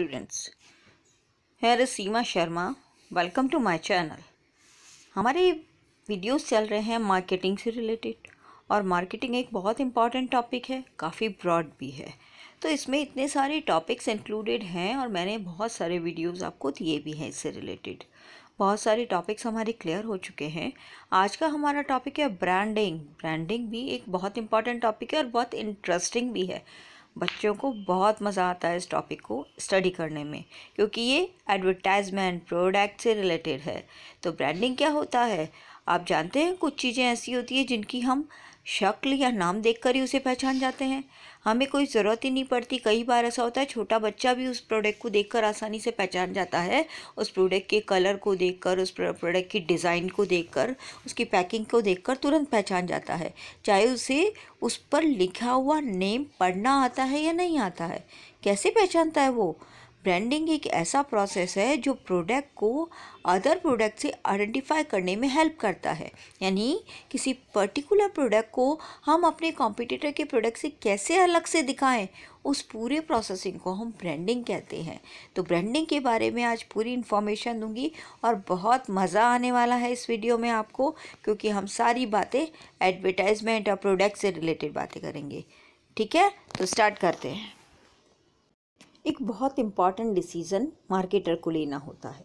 Students है is Seema Sharma welcome to my channel हमारे videos चल रहे हैं मार्केटिंग से रिलेटेड और मार्केटिंग एक बहुत इंपॉर्टेंट टॉपिक है काफ़ी ब्रॉड भी है तो इसमें इतने सारे टॉपिक्स इंक्लूडेड हैं और मैंने बहुत सारे वीडियोस आपको दिए भी हैं इससे रिलेटेड बहुत सारे टॉपिक्स हमारे क्लियर हो चुके हैं आज का हमारा टॉपिक है ब्रांडिंग ब्रांडिंग भी एक बहुत इंपॉर्टेंट टॉपिक है और बहुत इंटरेस्टिंग भी है बच्चों को बहुत मज़ा आता है इस टॉपिक को स्टडी करने में क्योंकि ये एडवर्टाइजमेंट प्रोडक्ट से रिलेटेड है तो ब्रांडिंग क्या होता है आप जानते हैं कुछ चीज़ें ऐसी होती है जिनकी हम शक्ल या नाम देखकर ही उसे पहचान जाते हैं हमें कोई ज़रूरत ही नहीं पड़ती कई बार ऐसा होता है छोटा बच्चा भी उस प्रोडक्ट को देखकर आसानी से पहचान जाता है उस प्रोडक्ट के कलर को देखकर उस प्रोडक्ट की डिज़ाइन को देखकर उसकी पैकिंग को देखकर तुरंत पहचान जाता है चाहे उसे उस पर लिखा हुआ नेम पढ़ना आता है या नहीं आता है कैसे पहचानता है वो ब्रांडिंग एक ऐसा प्रोसेस है जो प्रोडक्ट को अदर प्रोडक्ट से आइडेंटिफाई करने में हेल्प करता है यानी किसी पर्टिकुलर प्रोडक्ट को हम अपने कॉम्पिटिटर के प्रोडक्ट से कैसे अलग से दिखाएं उस पूरे प्रोसेसिंग को हम ब्रांडिंग कहते हैं तो ब्रांडिंग के बारे में आज पूरी इन्फॉर्मेशन दूंगी और बहुत मज़ा आने वाला है इस वीडियो में आपको क्योंकि हम सारी बातें एडवर्टाइजमेंट और प्रोडक्ट से रिलेटेड बातें करेंगे ठीक है तो स्टार्ट करते हैं एक बहुत इम्पॉर्टेंट डिसीजन मार्केटर को लेना होता है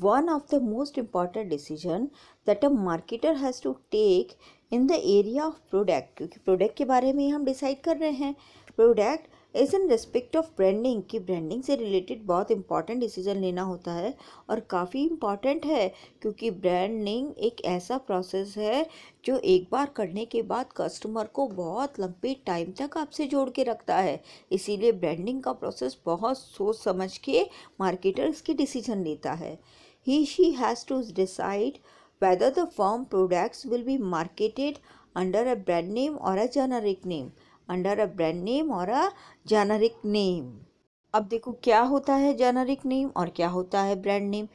one of the most important decision that a marketer has to take in the area of product क्योंकि प्रोडक्ट के बारे में हम डिसाइड कर रहे हैं product as in respect of branding कि ब्रांडिंग से रिलेटेड बहुत इंपॉर्टेंट डिसीजन लेना होता है और काफ़ी इम्पॉर्टेंट है क्योंकि ब्रांडिंग एक ऐसा प्रोसेस है जो एक बार करने के बाद कस्टमर को बहुत लंबे टाइम तक आपसे जोड़ के रखता है इसीलिए ब्रांडिंग का प्रोसेस बहुत सोच समझ के मार्केटर इसकी डिसीजन लेता है he she has to decide whether the form products will be marketed under a brand name or a generic name under a brand name or a generic name अब देखो क्या होता है जेनरिक नेम और क्या होता है ब्रांड नेम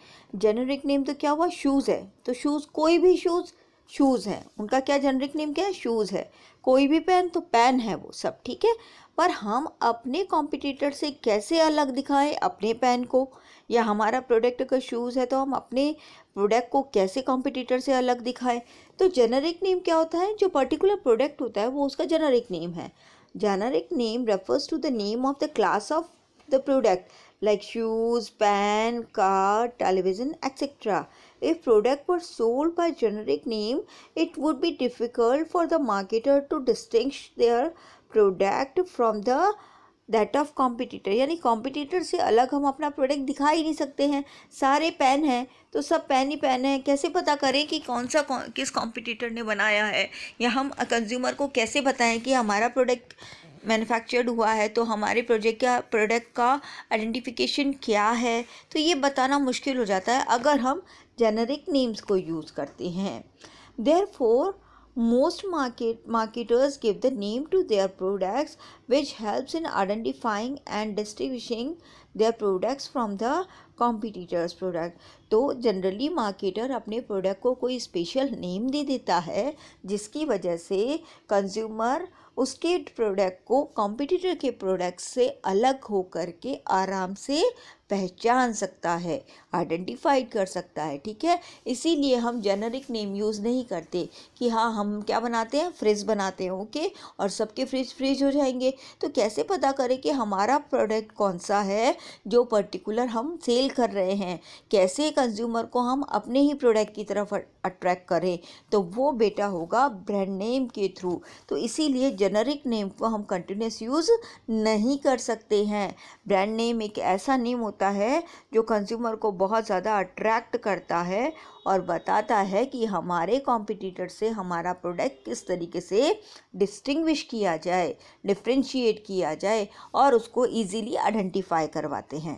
जेनरिक नेम तो क्या हुआ शूज़ है तो शूज़ कोई भी शूज़ शूज़ हैं उनका क्या जेनरिक नेम क्या है शूज़ है कोई भी पेन तो पेन है वो सब ठीक है पर हम अपने कॉम्पिटिटर से कैसे अलग दिखाएं अपने पैन को या हमारा प्रोडक्ट का शूज़ है तो हम अपने प्रोडक्ट को कैसे कॉम्पिटिटर से अलग दिखाएं तो जेनरिक नेम क्या होता है जो पर्टिकुलर प्रोडक्ट होता है वो उसका जेनरिक नेम है generic name refers to the name of the class of the product like shoes pen car television etcetera if product were sold by generic name it would be difficult for the marketer to distinguish their product from the that of competitor यानी competitor से अलग हम अपना product दिखा ही नहीं सकते हैं सारे पेन हैं तो सब पेन ही पेन हैं कैसे पता करें कि कौन सा कौन, किस कॉम्पिटिटर ने बनाया है या हम कंज्यूमर को कैसे बताएं कि हमारा प्रोडक्ट मैन्युफैक्चर्ड हुआ है तो हमारे प्रोजेक्ट का प्रोडक्ट का आइडेंटिफिकेशन क्या है तो ये बताना मुश्किल हो जाता है अगर हम जेनरिक नेम्स को यूज़ करते हैं therefore most market marketers give the name to their products which helps in identifying and distinguishing their products from the competitors product तो generally marketer अपने product को कोई special name दे देता है जिसकी वजह से consumer उसके प्रोडक्ट को कॉम्पिटिटर के प्रोडक्ट से अलग हो करके आराम से पहचान सकता है आइडेंटिफाई कर सकता है ठीक है इसीलिए हम जेनरिक नेम यूज़ नहीं करते कि हाँ हम क्या बनाते हैं फ्रिज बनाते हैं ओके और सबके फ्रिज फ्रिज हो जाएंगे तो कैसे पता करें कि हमारा प्रोडक्ट कौन सा है जो पर्टिकुलर हम सेल कर रहे हैं कैसे कंज्यूमर को हम अपने ही प्रोडक्ट की तरफ अट्रैक्ट करें तो वो बेटा होगा ब्रांड नेम के थ्रू तो इसीलिए जेनरिक नेम को हम कंटिन्यूस यूज़ नहीं कर सकते हैं ब्रांड नेम एक ऐसा नेम होता है जो कंज्यूमर को बहुत ज़्यादा अट्रैक्ट करता है और बताता है कि हमारे कॉम्पिटिटर से हमारा प्रोडक्ट किस तरीके से डिस्टिंग्विश किया जाए डिफ्रेंशिएट किया जाए और उसको ईजीली आइडेंटिफाई करवाते हैं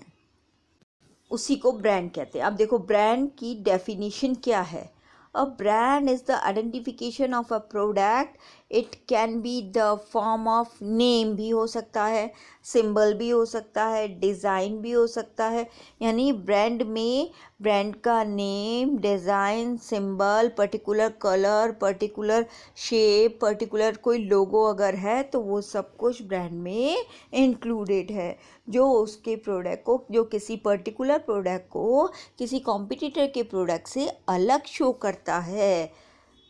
उसी को ब्रांड कहते हैं अब देखो ब्रांड की डेफिनेशन क्या है a brand is the identification of a product it can be the form of name भी हो सकता है सिंबल भी हो सकता है डिज़ाइन भी हो सकता है यानी ब्रांड में ब्रांड का name design symbol particular colour particular shape particular कोई लोगो अगर है तो वो सब कुछ ब्रांड में इंक्लूडेड है जो उसके प्रोडक्ट को जो किसी पर्टिकुलर प्रोडक्ट को किसी कॉम्पिटिटर के प्रोडक्ट से अलग शो करता है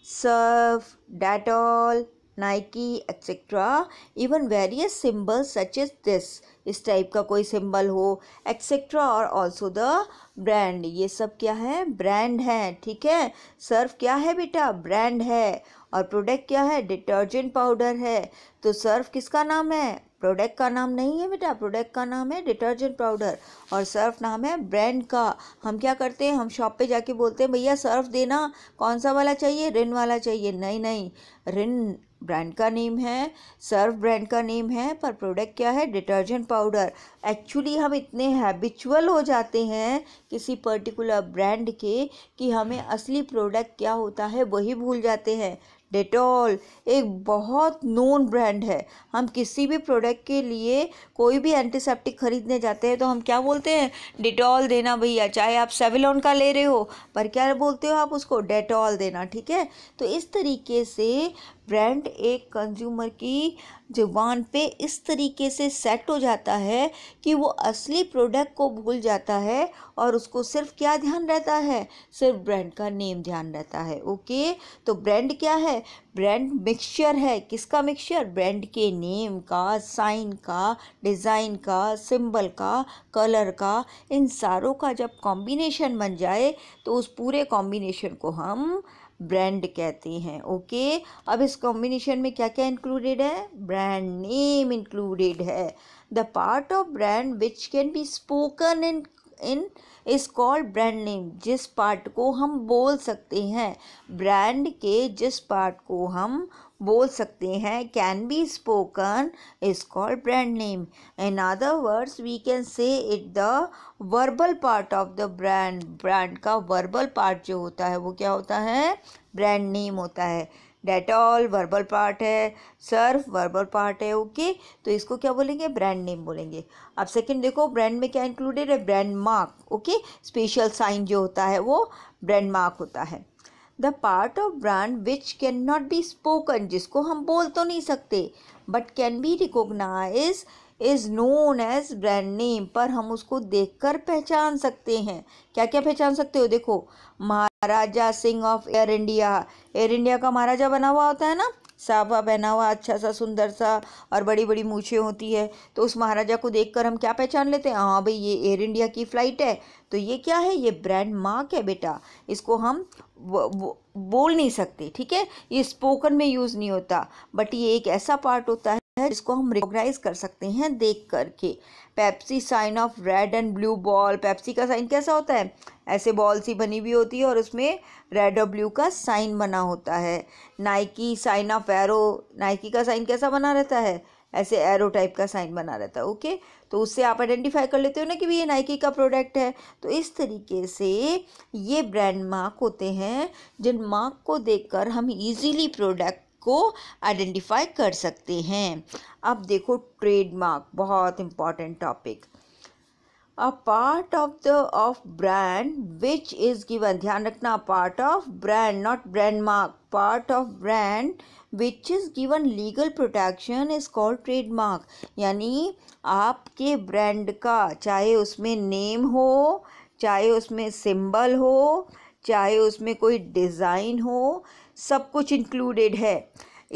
Surf, Dettol, Nike, etc. Even various symbols such as this, इस टाइप का कोई सिंबल हो एक्सेट्रा और ऑल्सो द ब्रांड ये सब क्या है ब्रांड है ठीक है सर्फ क्या है बेटा ब्रांड है और प्रोडक्ट क्या है डिटर्जेंट पाउडर है तो सर्फ किसका नाम है प्रोडक्ट का नाम नहीं है बेटा प्रोडक्ट का नाम है डिटर्जेंट पाउडर और सर्फ नाम है ब्रांड का हम क्या करते हैं हम शॉप पे जाके बोलते हैं भैया सर्फ देना कौन सा वाला चाहिए रिन वाला चाहिए नहीं नहीं रिन ब्रांड का नेम है सर्फ ब्रांड का नेम है पर प्रोडक्ट क्या है डिटर्जेंट पाउडर एक्चुअली हम इतने हैबिचुअल हो जाते हैं किसी पर्टिकुलर ब्रांड के कि हमें असली प्रोडक्ट क्या होता है वही भूल जाते हैं डेटॉल एक बहुत नोन ब्रांड है हम किसी भी प्रोडक्ट के लिए कोई भी एंटीसेप्टिक ख़रीदने जाते हैं तो हम क्या बोलते हैं डिटॉल देना भैया चाहे आप सेविलॉन का ले रहे हो पर क्या बोलते हो आप उसको डेटॉल देना ठीक है तो इस तरीके से ब्रांड एक कंज्यूमर की जुबान पे इस तरीके से सेट हो जाता है कि वो असली प्रोडक्ट को भूल जाता है और उसको सिर्फ क्या ध्यान रहता है सिर्फ ब्रांड का नेम ध्यान रहता है ओके तो ब्रांड क्या है ब्रांड मिक्सचर है किसका मिक्सचर ब्रांड के नेम का साइन का डिज़ाइन का सिंबल का कलर का इन सारों का जब कॉम्बिनेशन बन जाए तो उस पूरे कॉम्बिनेशन को हम ब्रांड कहते हैं ओके अब इस कॉम्बिनेशन में क्या क्या इंक्लूडेड है ब्रांड नेम इंक्लूडेड है the part of brand which can be spoken in in is called brand name जिस पार्ट को हम बोल सकते हैं ब्रांड के जिस पार्ट को हम बोल सकते हैं can be spoken is called brand name in other words we can say it the verbal part of the brand brand का वर्बल पार्ट जो होता है वो क्या होता है ब्रांड नेम होता है डेटॉल वर्बल पार्ट है सर्फ वर्बल पार्ट है ओके okay? तो इसको क्या बोलेंगे ब्रांड नेम बोलेंगे अब सेकंड देखो ब्रांड में क्या इंक्लूडेड है brand mark okay special sign जो होता है वो ब्रांड मार्क होता है the part of brand which can not be spoken जिसको हम बोल तो नहीं सकते but can be recognise is known as brand name पर हम उसको देख कर पहचान सकते हैं क्या क्या पहचान सकते हो देखो Maharaja sign of Air India Air India का महाराजा बना हुआ होता है ना साफा पहना हुआ अच्छा सा सुंदर सा और बड़ी बड़ी मूछें होती है तो उस महाराजा को देखकर हम क्या पहचान लेते हैं हाँ भाई ये एयर इंडिया की फ़्लाइट है तो ये क्या है ये ब्रांड मार्क है बेटा इसको हम वो, वो, बोल नहीं सकते ठीक है ये स्पोकन में यूज़ नहीं होता बट ये एक ऐसा पार्ट होता है जिसको हम रिकोगनाइज कर सकते हैं देख करके Pepsi sign of red and blue ball Pepsi का साइन कैसा होता है ऐसे बॉल सी बनी हुई होती है और उसमें रेड और ब्लू का साइन बना होता है Nike sign of arrow Nike का साइन कैसा बना रहता है ऐसे एरो टाइप का साइन बना रहता है ओके तो उससे आप आइडेंटिफाई कर लेते हो ना कि भाई ये नाइकी का प्रोडक्ट है तो इस तरीके से ये ब्रांड मार्क होते हैं जिन मार्क को देखकर हम इजीली प्रोडक्ट को आइडेंटिफाई कर सकते हैं अब देखो ट्रेडमार्क बहुत important topic a part of the of brand which is given ध्यान रखना part of brand not brand mark part of brand which is given legal protection is called trademark यानी आपके ब्रांड का चाहे उसमें नेम हो चाहे उसमें सिंबल हो चाहे उसमें कोई डिज़ाइन हो सब कुछ इंक्लूडेड है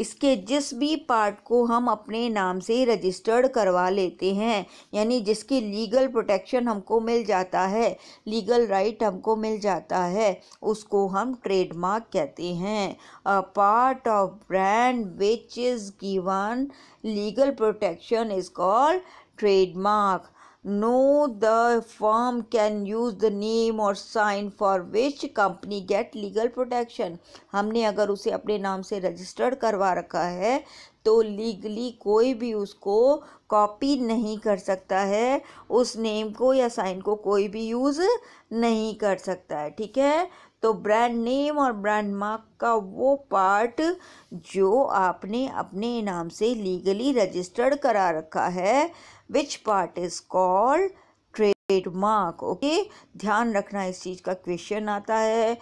इसके जिस भी पार्ट को हम अपने नाम से रजिस्टर्ड करवा लेते हैं यानी जिसकी लीगल प्रोटेक्शन हमको मिल जाता है लीगल राइट right हमको मिल जाता है उसको हम ट्रेडमार्क कहते हैं a part of brand which is given legal protection is called trademark No, the firm can use the name or sign for which company get legal protection. हमने अगर उसे अपने नाम से रजिस्टर्ड करवा रखा है तो लीगली कोई भी उसको कॉपी नहीं कर सकता है उस नेम को या साइन को कोई भी यूज़ नहीं कर सकता है ठीक है तो ब्रांड नेम और ब्रांड मार्क का वो पार्ट जो आपने अपने नाम से लीगली रजिस्टर्ड करा रखा है which part is called trademark okay ध्यान रखना इस चीज़ का क्वेश्चन आता है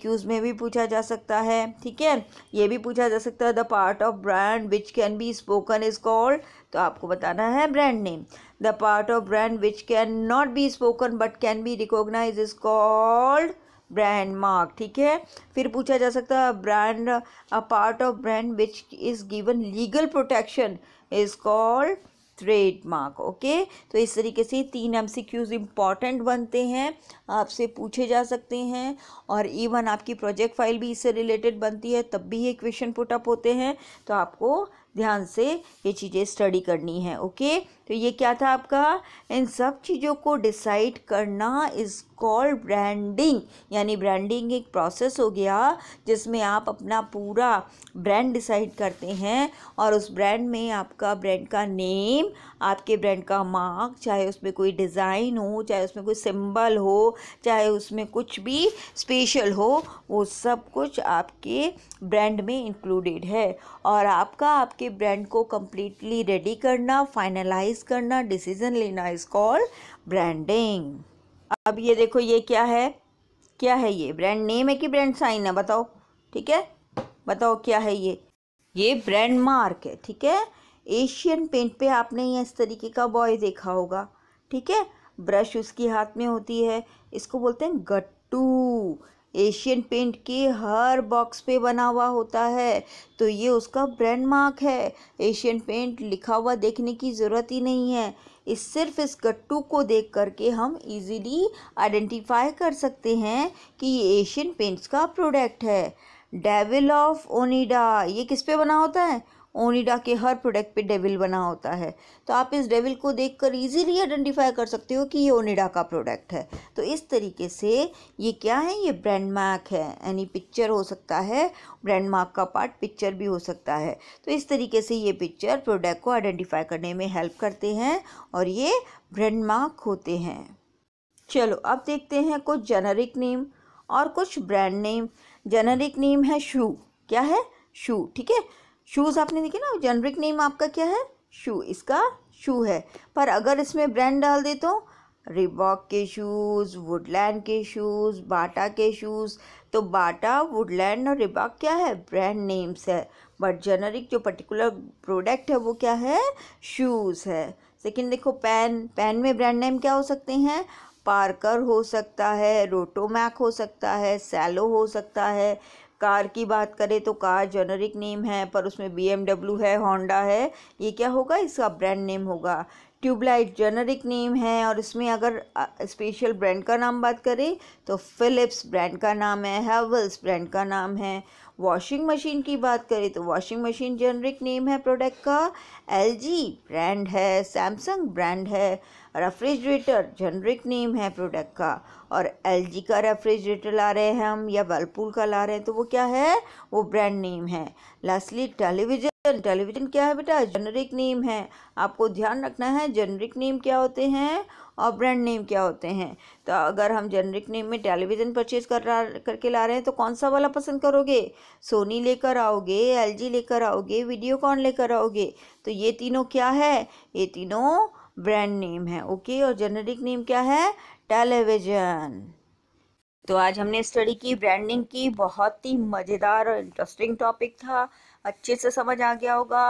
क्यूज में भी पूछा जा सकता है ठीक है ये भी पूछा जा सकता है the part of brand which can be spoken is called तो आपको बताना है brand name the part of brand which can not be spoken but can be recognise is called brand mark ठीक है फिर पूछा जा सकता है brand a part of brand which is given legal protection is called trademark okay तो इस तरीके से तीन एम सी क्यूज़ इम्पॉर्टेंट बनते हैं आपसे पूछे जा सकते हैं और इवन आपकी प्रोजेक्ट फाइल भी इससे रिलेटेड बनती है तब भी ये क्वेश्चन पुटअप होते हैं तो आपको ध्यान से ये चीज़ें स्टडी करनी है ओके okay? तो ये क्या था आपका इन सब चीज़ों को डिसाइड करना इज़ कॉल्ड ब्रांडिंग यानी ब्रांडिंग एक प्रोसेस हो गया जिसमें आप अपना पूरा ब्रांड डिसाइड करते हैं और उस ब्रांड में आपका ब्रांड का नेम आपके ब्रांड का मार्क चाहे उसमें कोई डिज़ाइन हो चाहे उसमें कोई सिंबल हो चाहे उसमें कुछ भी स्पेशल हो वो सब कुछ आपके ब्रांड में इंक्लूडेड है और आपका आपके ब्रांड को कम्प्लीटली रेडी करना फाइनलाइज एनालाइज करना डिसीजन लेना इज कॉल्ड ब्रांडिंग अब ये देखो ये क्या है क्या है ये ब्रांड नेम है कि ब्रांड साइन है बताओ ठीक है बताओ क्या है ये ये ब्रांड मार्क है ठीक है एशियन पेंट पे आपने ये इस तरीके का बॉय देखा होगा ठीक है ब्रश उसकी हाथ में होती है इसको बोलते हैं गट्टू एशियन पेंट के हर बॉक्स पे बना हुआ होता है तो ये उसका ब्रांड मार्क है एशियन पेंट लिखा हुआ देखने की ज़रूरत ही नहीं है इस सिर्फ इस गट्टू को देख करके हम इजीली आइडेंटिफाई कर सकते हैं कि ये एशियन पेंट्स का प्रोडक्ट है डेविल ऑफ ओनिडा ये किस पे बना होता है ओनिडा के हर प्रोडक्ट पे डेविल बना होता है तो आप इस डेविल को देखकर इजीली आइडेंटिफाई कर सकते हो कि ये ओनिडा का प्रोडक्ट है तो इस तरीके से ये क्या है ये ब्रांड मार्क है यानी पिक्चर हो सकता है ब्रांड मार्क का पार्ट पिक्चर भी हो सकता है तो इस तरीके से ये पिक्चर प्रोडक्ट को आइडेंटिफाई करने में हेल्प करते हैं और ये ब्रांड मार्क होते हैं चलो अब देखते हैं कुछ जेनरिक नेम और कुछ ब्रांड नेम जेनरिक नेम है शू क्या है शू ठीक है शूज़ आपने देखे ना जेनरिक नेम आपका क्या है शू इसका शू है पर अगर इसमें ब्रांड डाल दे तो रिबॉक के शूज़ वुडलैंड के शूज़ बाटा के शूज़ तो बाटा वुडलैंड और रिबॉक क्या है ब्रांड नेम्स है बट जेनरिक जो पर्टिकुलर प्रोडक्ट है वो क्या है शूज़ है सेकेंड देखो पेन पेन में ब्रांड नेम क्या हो सकते हैं पार्कर हो सकता है रोटोमैक हो सकता है सैलो हो सकता है कार की बात करें तो कार जेनरिक नेम है पर उसमें बी है होंडा है ये क्या होगा इसका ब्रांड नेम होगा ट्यूबलाइट जेनरिक नेम है और इसमें अगर स्पेशल ब्रांड का नाम बात करें तो फिलिप्स ब्रांड का नाम है हेवल्स ब्रांड का नाम है वॉशिंग मशीन की बात करें तो वॉशिंग मशीन जेनरिक नेम है प्रोडक्ट का एल ब्रांड है सैमसंग ब्रांड है रेफ्रिजरेटर जेनरिक नेम है प्रोडक्ट का और एल का रेफ्रिजरेटर ला रहे हैं हम या वर्लपूल का ला रहे हैं तो वो क्या है वो ब्रांड नेम है लास्टली टेलीविज़न टेलीविजन क्या है बेटा जेनरिक नेम है आपको ध्यान रखना है जेनरिक नेम क्या होते हैं और ब्रांड नेम क्या होते हैं तो अगर हम जेनरिक नेम में टेलीविज़न परचेज कर रहा करके ला रहे हैं तो कौन सा वाला पसंद करोगे सोनी लेकर आओगे एलजी लेकर आओगे वीडियो कॉन लेकर आओगे तो ये तीनों क्या है ये तीनों ब्रांड नेम है ओके और जेनरिक नेम क्या है टेलीविज़न तो आज हमने स्टडी की ब्रांडिंग की बहुत ही मज़ेदार और इंटरेस्टिंग टॉपिक था अच्छे से समझ आ गया होगा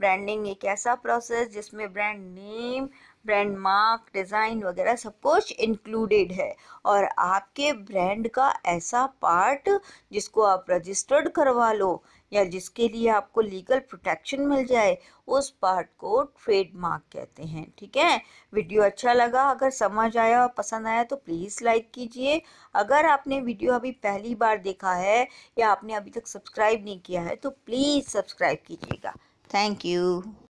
ब्रांडिंग एक ऐसा प्रोसेस जिसमें brand name brand mark design वगैरह सब कुछ इंक्लूडेड है और आपके ब्रांड का ऐसा पार्ट जिसको आप रजिस्टर्ड करवा लो या जिसके लिए आपको लीगल प्रोटेक्शन मिल जाए उस पार्ट को ट्रेडमार्क कहते हैं ठीक है वीडियो अच्छा लगा अगर समझ आया और पसंद आया तो प्लीज़ लाइक कीजिए अगर आपने वीडियो अभी पहली बार देखा है या आपने अभी तक सब्सक्राइब नहीं किया है तो प्लीज़ सब्सक्राइब कीजिएगा थैंक यू